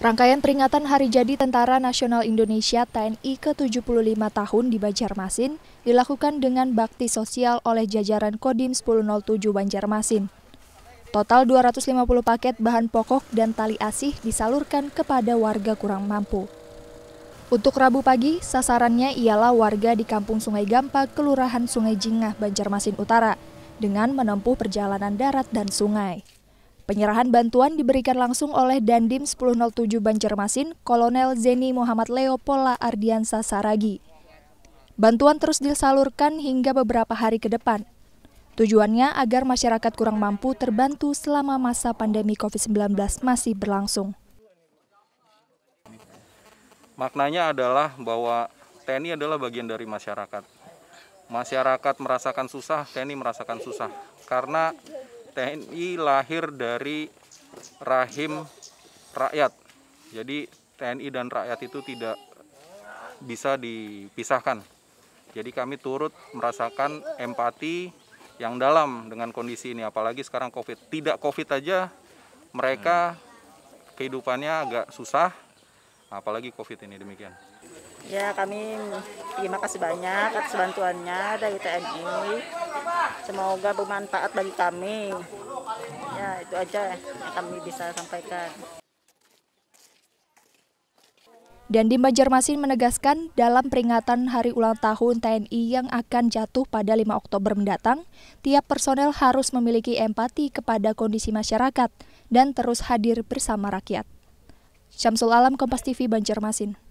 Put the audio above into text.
Rangkaian peringatan Hari Jadi Tentara Nasional Indonesia TNI ke-75 tahun di Banjarmasin dilakukan dengan bakti sosial oleh jajaran Kodim 1007 Banjarmasin. Total 250 paket bahan pokok dan tali asih disalurkan kepada warga kurang mampu. Untuk Rabu pagi, sasarannya ialah warga di Kampung Sungai Gampa, Kelurahan Sungai Jingah, Banjarmasin Utara, dengan menempuh perjalanan darat dan sungai. Penyerahan bantuan diberikan langsung oleh Dandim 1007 Banjarmasin, Kolonel Zeni Muhammad Leopola Ardiansa Saragi. Bantuan terus disalurkan hingga beberapa hari ke depan. Tujuannya agar masyarakat kurang mampu terbantu selama masa pandemi COVID-19 masih berlangsung. Maknanya adalah bahwa TNI adalah bagian dari masyarakat. Masyarakat merasakan susah, TNI merasakan susah. Karena TNI lahir dari rahim rakyat. Jadi TNI dan rakyat itu tidak bisa dipisahkan. Jadi kami turut merasakan empati yang dalam dengan kondisi ini apalagi sekarang Covid. Tidak Covid aja mereka hmm. kehidupannya agak susah apalagi Covid ini demikian. Ya kami terima kasih banyak atas bantuannya dari TNI. Semoga bermanfaat bagi kami. Ya itu aja yang kami bisa sampaikan. Dan di Banjarmasin menegaskan dalam peringatan Hari Ulang Tahun TNI yang akan jatuh pada 5 Oktober mendatang, tiap personel harus memiliki empati kepada kondisi masyarakat dan terus hadir bersama rakyat. Syamsul Alam Kompas TV Banjarmasin.